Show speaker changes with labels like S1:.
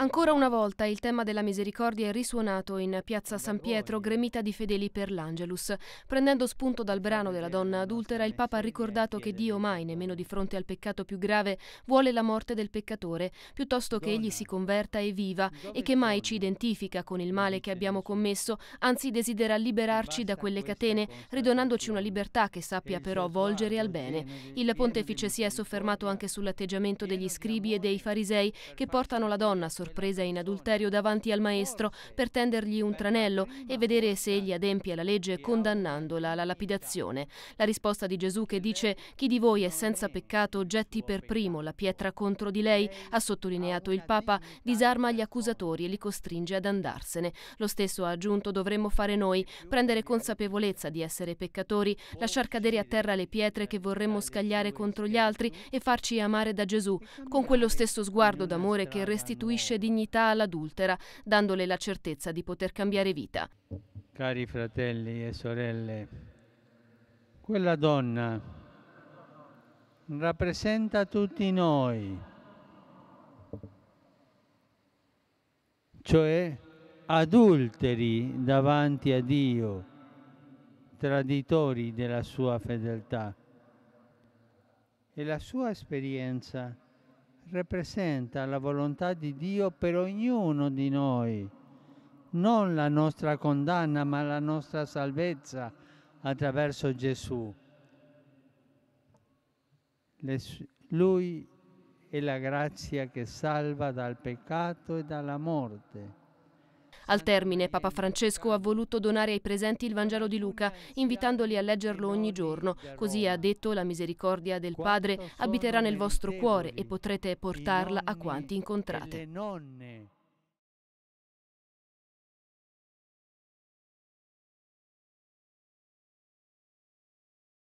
S1: Ancora una volta il tema della misericordia è risuonato in piazza San Pietro, gremita di fedeli per l'Angelus. Prendendo spunto dal brano della donna adultera, il Papa ha ricordato che Dio mai, nemmeno di fronte al peccato più grave, vuole la morte del peccatore, piuttosto che egli si converta e viva e che mai ci identifica con il male che abbiamo commesso, anzi desidera liberarci da quelle catene, ridonandoci una libertà che sappia però volgere al bene. Il pontefice si è soffermato anche sull'atteggiamento degli scribi e dei farisei che portano la donna donna sorpresa in adulterio davanti al maestro per tendergli un tranello e vedere se egli adempie la legge condannandola alla lapidazione. La risposta di Gesù che dice chi di voi è senza peccato getti per primo la pietra contro di lei, ha sottolineato il Papa, disarma gli accusatori e li costringe ad andarsene. Lo stesso ha aggiunto dovremmo fare noi, prendere consapevolezza di essere peccatori, lasciar cadere a terra le pietre che vorremmo scagliare contro gli altri e farci amare da Gesù, con quello stesso sguardo d'amore che restituisce restituisce dignità all'adultera, dandole la certezza di poter cambiare vita.
S2: Cari fratelli e sorelle, quella donna rappresenta tutti noi, cioè adulteri davanti a Dio, traditori della sua fedeltà. E la sua esperienza rappresenta la volontà di Dio per ognuno di noi, non la nostra condanna, ma la nostra salvezza attraverso Gesù. Lui è la grazia che salva dal peccato e dalla morte.
S1: Al termine, Papa Francesco ha voluto donare ai presenti il Vangelo di Luca, invitandoli a leggerlo ogni giorno. Così ha detto la misericordia del Padre abiterà nel vostro cuore e potrete portarla a quanti incontrate.